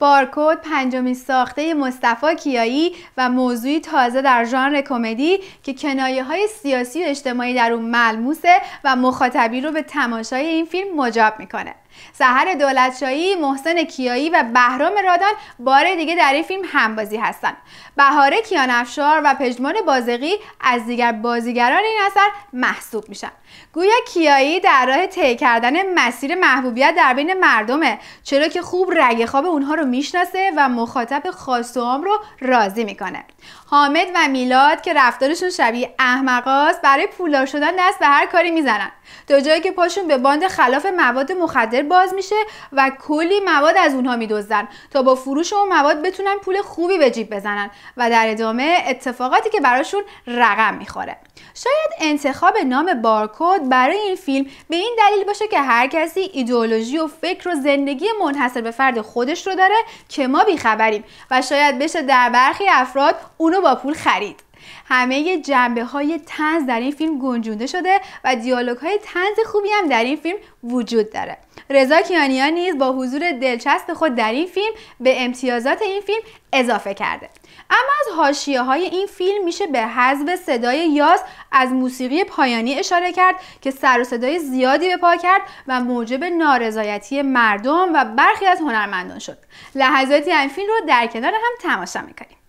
بارکود پنجمین ساخته مصطفی کیایی و موضوعی تازه در ژانر کمدی که کنایه های سیاسی و اجتماعی در اون ملموسه و مخاطبی رو به تماشای این فیلم مجاب میکنه سهر دولتشایی، محسن کیایی و بهرام رادان بار دیگه در این فیلم همبازی هستن بهاره کیانفشار و پژمان بازقی از دیگر بازیگران این اثر محسوب میشن. گویا کیایی در راه طی کردن مسیر محبوبیت در بین مردمه چرا که خوب رگ خواب اونها رو میشناسه و مخاطب خاص و عام رو راضی میکنه حامد و میلاد که رفتارشون شبیه احمقاست برای پولدار شدن دست به هر کاری میزنن تا جایی که پاشون به باند خلاف مواد مخدر باز میشه و کلی مواد از اونها میدزدن تا با فروش اون مواد بتونن پول خوبی به جیب بزنن و در ادامه اتفاقاتی که براشون رقم میخوره شاید انتخاب نام بارکود برای این فیلم به این دلیل باشه که هر کسی ایدئولوژی و فکر و زندگی منحصر به فرد خودش رو داره که ما بیخبریم و شاید بشه در برخی افراد اونو با پول خرید همه جنبه های تنز در این فیلم گنجونده شده و دیالوگ های تنز خوبی هم در این فیلم وجود داره رضا کیانیان نیز با حضور دلچست خود در این فیلم به امتیازات این فیلم اضافه کرده اما از هاشیه های این فیلم میشه به حذف صدای یاس از موسیقی پایانی اشاره کرد که سر و صدای زیادی به پا کرد و موجب نارضایتی مردم و برخی از هنرمندان شد لحظاتی این فیلم رو در کنار هم تماشا میکنیم